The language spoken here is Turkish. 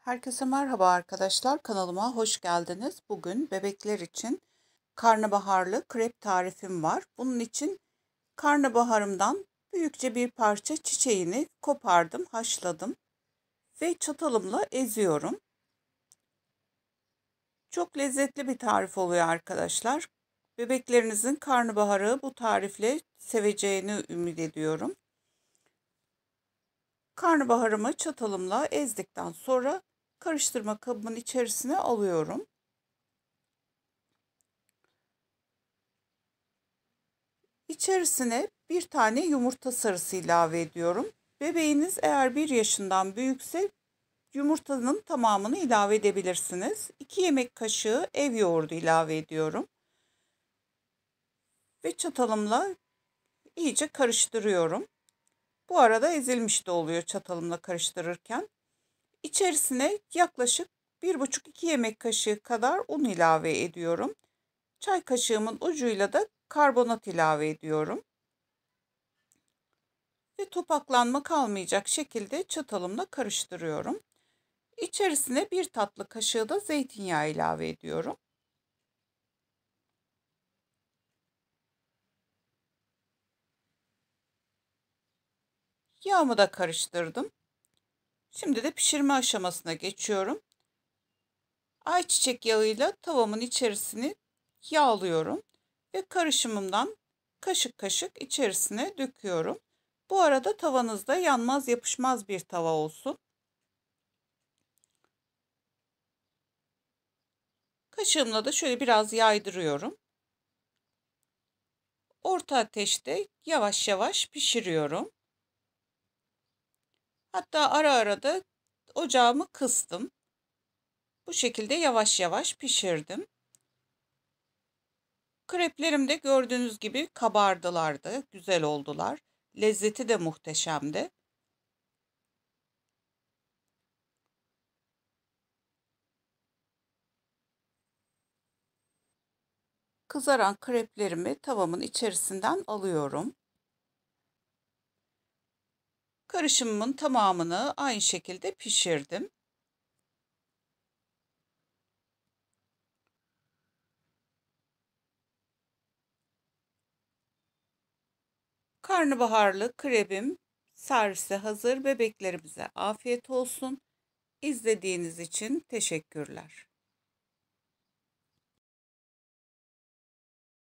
Herkese merhaba arkadaşlar. Kanalıma hoş geldiniz. Bugün bebekler için karnabaharlı krep tarifim var. Bunun için karnabaharımdan büyükçe bir parça çiçeğini kopardım, haşladım ve çatalımla eziyorum. Çok lezzetli bir tarif oluyor arkadaşlar. Bebeklerinizin karnabaharı bu tarifle seveceğini ümit ediyorum. Karnabaharımı çatalımla ezdikten sonra karıştırma kabımın içerisine alıyorum. İçerisine bir tane yumurta sarısı ilave ediyorum. Bebeğiniz eğer bir yaşından büyükse yumurtanın tamamını ilave edebilirsiniz. 2 yemek kaşığı ev yoğurdu ilave ediyorum. Ve çatalımla iyice karıştırıyorum. Bu arada ezilmiş de oluyor çatalımla karıştırırken. İçerisine yaklaşık 1,5-2 yemek kaşığı kadar un ilave ediyorum. Çay kaşığımın ucuyla da karbonat ilave ediyorum. Ve topaklanma kalmayacak şekilde çatalımla karıştırıyorum. İçerisine bir tatlı kaşığı da zeytinyağı ilave ediyorum. Yağımı da karıştırdım. Şimdi de pişirme aşamasına geçiyorum. Ayçiçek yağıyla tavamın içerisini yağlıyorum ve karışımımdan kaşık kaşık içerisine döküyorum. Bu arada tavanızda yanmaz yapışmaz bir tava olsun. Kaşığımla da şöyle biraz yaydırıyorum. Orta ateşte yavaş yavaş pişiriyorum. Hatta ara ara da ocağımı kıstım. Bu şekilde yavaş yavaş pişirdim. Kreplerim de gördüğünüz gibi kabardılar da güzel oldular. Lezzeti de muhteşemdi. Kızaran kreplerimi tavamın içerisinden alıyorum. Karışımımın tamamını aynı şekilde pişirdim. Karnabaharlı krebim servise hazır bebeklerimize afiyet olsun. İzlediğiniz için teşekkürler.